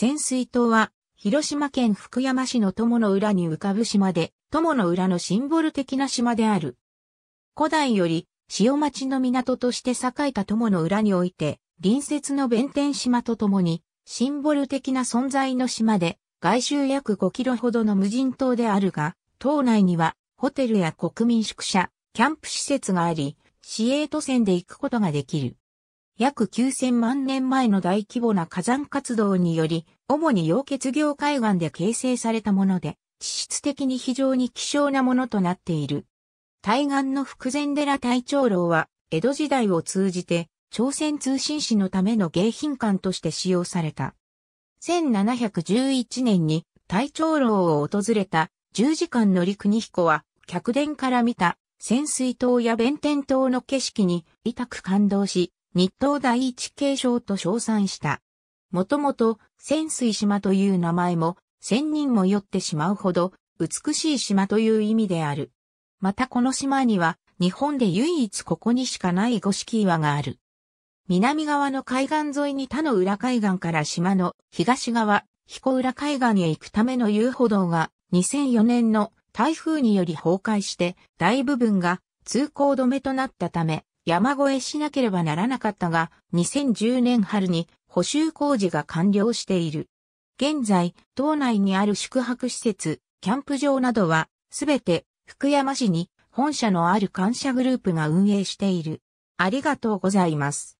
潜水島は、広島県福山市の友の浦に浮かぶ島で、友の浦のシンボル的な島である。古代より、塩町の港として栄えた友の浦において、隣接の弁天島とともに、シンボル的な存在の島で、外周約5キロほどの無人島であるが、島内には、ホテルや国民宿舎、キャンプ施設があり、市営都線で行くことができる。約9000万年前の大規模な火山活動により、主に溶血業海岸で形成されたもので、地質的に非常に希少なものとなっている。対岸の福前寺大長老は、江戸時代を通じて、朝鮮通信使のための迎賓館として使用された。1711年に大長老を訪れた十字館のり。国彦は、客殿から見た潜水島や弁天島の景色に、痛く感動し、日東第一継承と称賛した。もともと、潜水島という名前も、仙人も酔ってしまうほど、美しい島という意味である。またこの島には、日本で唯一ここにしかない五色岩がある。南側の海岸沿いに他の裏海岸から島の東側、彦浦海岸へ行くための遊歩道が2004年の台風により崩壊して大部分が通行止めとなったため山越えしなければならなかったが、2010年春に補修工事が完了している。現在、島内にある宿泊施設、キャンプ場などは、すべて福山市に本社のある感謝グループが運営している。ありがとうございます。